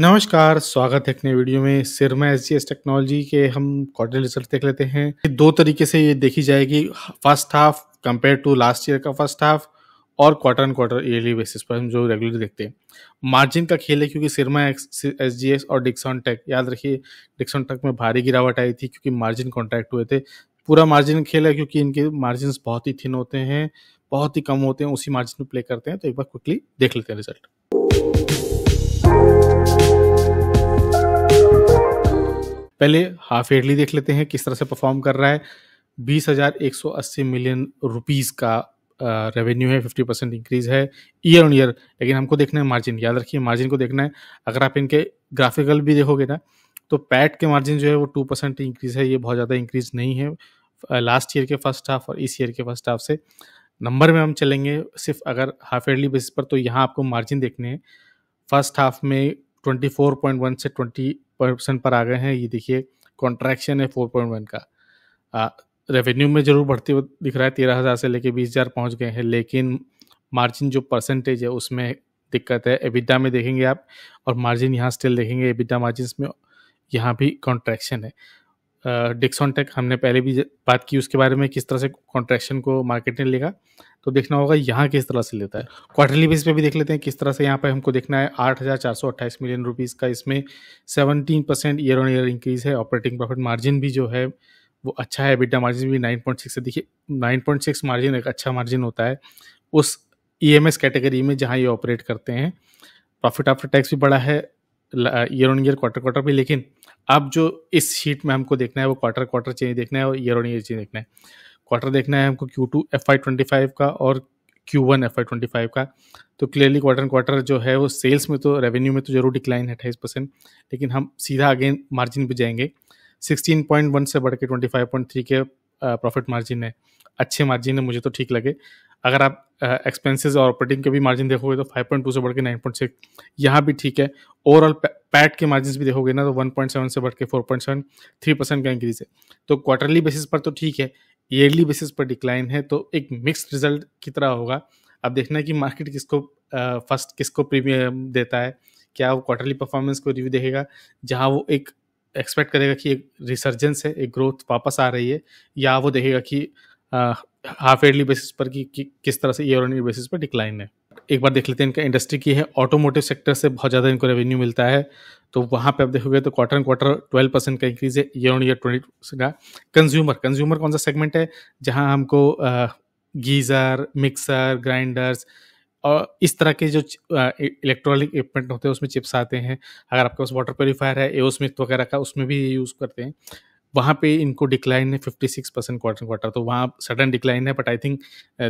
नमस्कार स्वागत है अपने वीडियो में एस जी एस टेक्नोलॉजी के हम क्वार्टर रिजल्ट देख लेते हैं दो तरीके से ये देखी जाएगी first half compare to last year का फर्स्ट हाफ और quarter and quarter yearly basis पर हम जो रेगुलर देखते हैं मार्जिन का खेल है क्योंकि सिरमा एस जी एस और डिक्सॉन टेक याद रखिए डिक्सॉन टेक में भारी गिरावट आई थी क्योंकि मार्जिन कॉन्ट्रैक्ट हुए थे पूरा मार्जिन खेल है क्योंकि इनके मार्जिन बहुत ही थिन होते हैं बहुत ही कम होते हैं उसी मार्जिन में प्ले करते हैं तो एक बार क्विकली देख लेते हैं रिजल्ट पहले हाफ ईयरली देख लेते हैं किस तरह से परफॉर्म कर रहा है बीस हज़ार एक सौ अस्सी मिलियन रुपीज़ का रेवेन्यू है फिफ्टी परसेंट इंक्रीज है ईयर ऑन ईयर लेकिन हमको देखना है मार्जिन याद रखिए मार्जिन को देखना है अगर आप इनके ग्राफिकल भी देखोगे ना तो पैट के मार्जिन जो है वो टू परसेंट इंक्रीज है ये बहुत ज़्यादा इंक्रीज नहीं है लास्ट ईयर के फर्स्ट हाफ और इस ईयर के फर्स्ट हाफ से नंबर में हम चलेंगे सिर्फ अगर हाफ ईयरली बेसिस पर तो यहाँ आपको मार्जिन देखने हैं फर्स्ट हाफ में 24.1 से 20 परसेंट पर आ गए हैं ये देखिए कॉन्ट्रैक्शन है 4.1 का रेवेन्यू में जरूर बढ़ती दिख रहा है तेरह हज़ार से लेके बीस हज़ार पहुँच गए हैं लेकिन मार्जिन जो परसेंटेज है उसमें दिक्कत है एबिडा में देखेंगे आप और मार्जिन यहाँ स्टिल देखेंगे एबिडा मार्जिन में यहाँ भी कॉन्ट्रैक्शन है डिक्सॉन टेक हमने पहले भी बात की उसके बारे में किस तरह से कॉन्ट्रैक्शन को मार्केट ने लेगा तो देखना होगा यहाँ किस तरह से लेता है क्वार्टरली बेस पे भी देख लेते हैं किस तरह से यहाँ पर हमको देखना है आठ हज़ार चार सौ अट्ठाईस मिलियन रुपीज़ का इसमें seventeen percent year on year increase है ऑपरेटिंग प्रॉफिट मार्जिन भी जो है वो अच्छा है बिटा मार्जिन भी नाइन पॉइंट सिक्स है देखिए नाइन पॉइंट सिक्स मार्जिन एक अच्छा मार्जिन होता है उस ई एम एस कैटेगरी में जहाँ ये ऑपरेट करते हैं प्रॉफिट आफ्टर टैक्स भी बड़ा है year on year quarter quarter भी लेकिन अब जो इस शीट में हमको देखना है वो क्वार्टर क्वार्टर चेंज देखना है और ईयर ऑन ईयर चेंज देखना है क्वार्टर देखना है हमको Q two F I twenty five का और Q one F I twenty five का तो क्लियरली क्वार्टर क्वार्टर जो है वो सेल्स में तो रेवेन्यू में तो जरूर डिक्लाइन है अट्ठाईस परसेंट लेकिन हम सीधा अगेन मार्जिन पर जाएंगे सिक्सटीन पॉइंट वन से बढ़ के ट्वेंटी फाइव पॉइंट थ्री के प्रॉफिट मार्जिन है अच्छे मार्जिन है मुझे तो ठीक लगे अगर आप एक्सपेंसेस और ऑपरेटिंग के भी मार्जिन देखोगे तो 5.2 से बढ़ के नाइन सिक्स यहाँ भी ठीक है ओवरऑल पैट के मार्जिन भी देखोगे ना तो 1.7 से बढ़ के four point seven three percent का इंक्रीज है तो क्वार्टरली बेसिस पर तो ठीक है ईयरली बेसिस पर डिक्लाइन है तो एक मिक्स रिजल्ट की तरह होगा अब देखना कि मार्केट किसको फर्स्ट किसको प्रीमियम देता है क्या वो क्वार्टरली परफॉर्मेंस को रिव्यू देखेगा जहाँ वो एक एक्सपेक्ट करेगा कि एक रिसर्जेंस है एक ग्रोथ वापस आ रही है या वो देखेगा कि हाफ ईयरली बेसिस पर कि, कि किस तरह से ईयर ऑन ईयर बेसिस पर डिक्लाइन है एक बार देख लेते हैं इनका इंडस्ट्री की है ऑटोमोटिव सेक्टर से बहुत ज़्यादा इनको रेवेन्यू मिलता है तो वहाँ पे आप देखोगे तो quarter and quarter twelve percent का इंक्रीज है ईयर ऑन ईयर ट्वेंटी का कंज्यूमर कंज्यूमर कौन सा सेगमेंट है जहाँ हमको गीज़र मिक्सर ग्राइंडर्स और इस तरह के जो इलेक्ट्रॉनिक इक्विपमेंट होते हैं उसमें चिप्स आते हैं अगर आपके पास वाटर प्योरीफायर है एओस्मिथ वगैरह का उसमें भी यूज़ करते हैं वहाँ पे इनको डिक्लाइन है fifty six percent quarter quarter तो वहाँ सडन डिक्लाइन है बट आई थिंक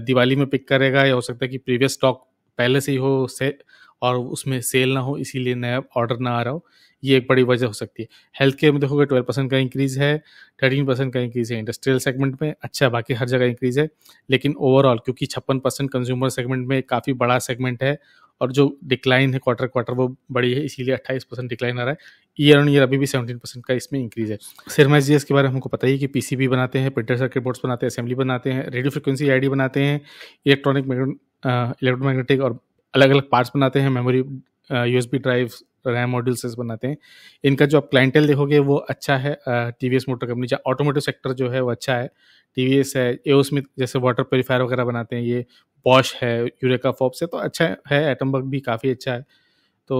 दिवाली में पिक करेगा या हो सकता है कि प्रीवियस स्टॉक पहले से ही हो से और उसमें सेल ना हो इसीलिए नया ऑर्डर ना आ रहा हो ये एक बड़ी वजह हो सकती है हेल्थ केयर में देखोगे ट्वेल्व परसेंट का इंक्रीज़ है थर्टीन परसेंट का इंक्रीज़ है इंडस्ट्रियल सेगमेंट में अच्छा बाकी हर जगह इंक्रीज़ है लेकिन ओवरऑल क्योंकि छप्पन परसेंट कंज्यूमर सेगमेंट में काफ़ी बड़ा सेगमेंट है और जो डिक्लाइन है क्वार्टर क्वार्टर वो बड़ी है इसीलिए अट्ठाईस परसेंट डिक्लाइन आ रहा है ईयर ऑन ईयर अभी भी सेवेंटीन परसेंट का इसमें इंक्रीज है सिरमाइज जी के बारे में हमको पता ही कि पीसीबी बनाते हैं प्रिंटर सर्किट बोर्ड्स बनाते हैं असेंबली बनाते हैं रेडियो फ्रिक्वेंसी आई बनाते हैं इलेक्ट्रॉनिक इलेक्ट्रोमैग्नेटिक और अलग अलग पार्ट्स बनाते हैं memory U drive RAM modules बनाते हैं इनका जो आप क्लाइंटेल देखोगे वो अच्छा है T V S motor company जहाँ ऑटोमोटिव सेक्टर जो है वो अच्छा है टी वी एस है एस स्मिथ जैसे वाटर प्योरीफायर वगैरह बनाते हैं ये पॉश है यूरेका फॉप से तो अच्छा है एटमबर्ग भी काफ़ी अच्छा है तो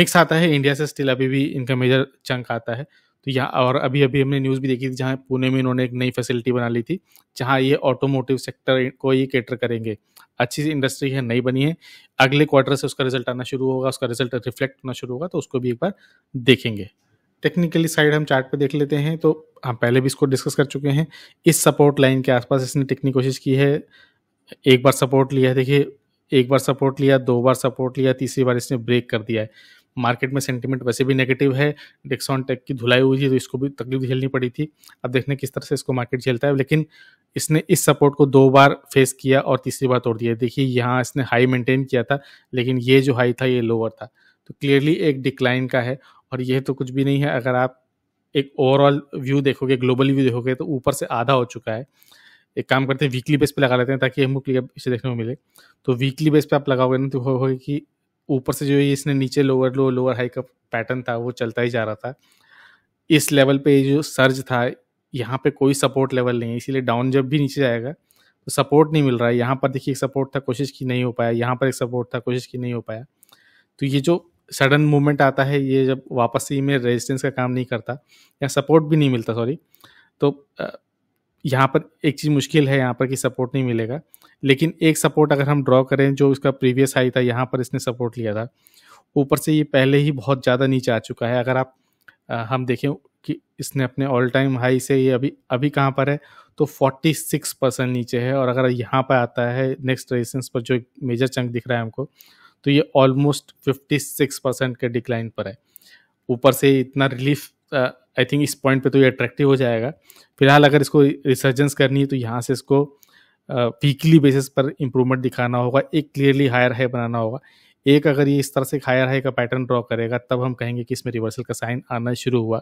मिक्स आता है इंडिया से स्टिल अभी भी इनका मेजर चंक आता है तो यहाँ और अभी अभी हमने न्यूज़ भी देखी थी जहाँ पुणे में इन्होंने एक नई फैसिलिटी बना ली थी जहाँ ये ऑटोमोटिव सेक्टर को ही कैटर करेंगे अच्छी सी इंडस्ट्री है नई बनी है अगले क्वार्टर से उसका रिजल्ट आना शुरू होगा उसका रिजल्ट रिफ्लेक्ट होना शुरू होगा तो उसको भी एक बार देखेंगे टेक्निकली साइड हम चार्ट पे देख लेते हैं तो हम पहले भी इसको डिस्कस कर चुके हैं इस सपोर्ट लाइन के आसपास इसने टिकनी कोशिश की है एक बार सपोर्ट लिया है देखिए एक बार सपोर्ट लिया दो बार सपोर्ट लिया तीसरी बार इसने ब्रेक कर दिया है मार्केट में सेंटीमेंट वैसे भी नेगेटिव है डिक्सॉन टेक की धुलाई हुई थी तो इसको भी तकलीफ झेलनी पड़ी थी अब देखने किस तरह से इसको मार्केट झेलता है लेकिन इसने इस सपोर्ट को दो बार फेस किया और तीसरी बार तोड़ दिया देखिए यहाँ इसने हाई मेंटेन किया था लेकिन ये जो हाई था ये लोअर था तो क्लियरली एक डिक्लाइन का है और यह तो कुछ भी नहीं है अगर आप एक ओवरऑल व्यू देखोगे ग्लोबल व्यू देखोगे तो ऊपर से आधा हो चुका है एक काम करते हैं वीकली बेस पे लगा लेते हैं ताकि हमको क्लियर इसे देखने को मिले तो वीकली बेस पे आप लगाओगे ना तो होगा कि ऊपर से जो ये इसने नीचे लोअर लो लोअर हाई का पैटर्न था वो चलता ही जा रहा था इस लेवल पे जो सर्ज था यहाँ पे कोई सपोर्ट लेवल नहीं है इसीलिए डाउन जब भी नीचे जाएगा तो सपोर्ट नहीं मिल रहा है यहाँ पर देखिए एक सपोर्ट था कोशिश की नहीं हो पाया यहाँ पर एक सपोर्ट था कोशिश की नहीं हो पाया तो ये जो सडन मूवमेंट आता है ये जब वापस से में रेजिस्टेंस का काम नहीं करता या सपोर्ट भी नहीं मिलता सॉरी तो यहाँ पर एक चीज़ मुश्किल है यहाँ पर कि सपोर्ट नहीं मिलेगा लेकिन एक सपोर्ट अगर हम ड्रॉ करें जो इसका प्रीवियस हाई था यहाँ पर इसने सपोर्ट लिया था ऊपर से ये पहले ही बहुत ज़्यादा नीचे आ चुका है अगर आप आ, हम देखें कि इसने अपने ऑल टाइम हाई से ये अभी अभी कहाँ पर है तो 46 परसेंट नीचे है और अगर यहाँ पर आता है नेक्स्ट रेजिस्टेंस पर जो मेजर चंक दिख रहा है हमको तो ये ऑलमोस्ट 56 परसेंट के डिक्लाइन पर है ऊपर से इतना रिलीफ आई uh, थिंक इस पॉइंट पे तो ये अट्रैक्टिव हो जाएगा फिलहाल अगर इसको रिसर्जेंस करनी है तो यहाँ से इसको वीकली uh, बेसिस पर इम्प्रूवमेंट दिखाना होगा एक क्लियरली हायर हाई बनाना होगा एक अगर ये इस तरह से हायर हाई का पैटर्न ड्रॉ करेगा तब हम कहेंगे कि इसमें रिवर्सल का साइन आना शुरू हुआ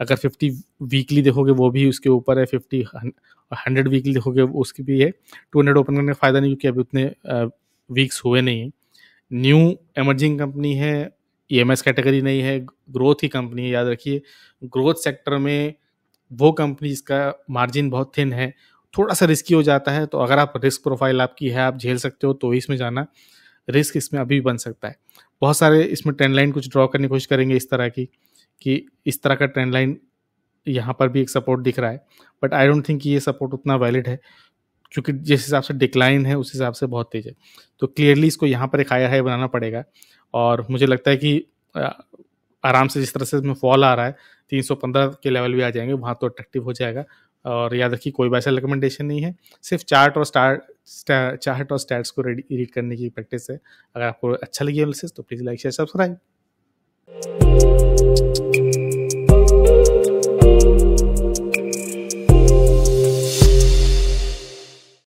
अगर फिफ्टी वीकली देखोगे वो भी उसके ऊपर है फिफ्टी हंड्रेड वीकली देखोगे उसकी भी है टू हंड्रेड ओपन करने का फ़ायदा नहीं क्योंकि अभी उतने वीक्स uh, हुए नहीं हैं न्यू एमर्जिंग कंपनी है ई e कैटेगरी नहीं है ग्रोथ ही कंपनी है याद रखिए ग्रोथ सेक्टर में वो कंपनी जिसका मार्जिन बहुत थिन है थोड़ा सा रिस्की हो जाता है तो अगर आप रिस्क प्रोफाइल आपकी है आप झेल सकते हो तो इसमें जाना रिस्क इसमें अभी भी बन सकता है बहुत सारे इसमें ट्रेंड लाइन कुछ ड्रॉ करने की कोशिश करेंगे इस तरह की कि इस तरह का ट्रेंड लाइन यहाँ पर भी एक सपोर्ट दिख रहा है बट आई डोंट थिंक ये सपोर्ट उतना वैलिड है क्योंकि जिस हिसाब से डिक्लाइन है उस हिसाब से बहुत तेज है तो क्लियरली इसको यहाँ पर एक हायर हाई बनाना पड़ेगा और मुझे लगता है कि आराम से जिस तरह से इसमें फॉल आ रहा है 315 के लेवल भी आ जाएंगे वहाँ तो अट्रैक्टिव हो जाएगा और याद रखिए कोई वैसा रिकमेंडेशन नहीं है सिर्फ चार्ट और स्टार चार्ट और स्टैट्स को रीड करने की प्रैक्टिस है अगर आपको अच्छा लगे एनालिसिस तो प्लीज़ लाइक शेयर सब्सक्राइब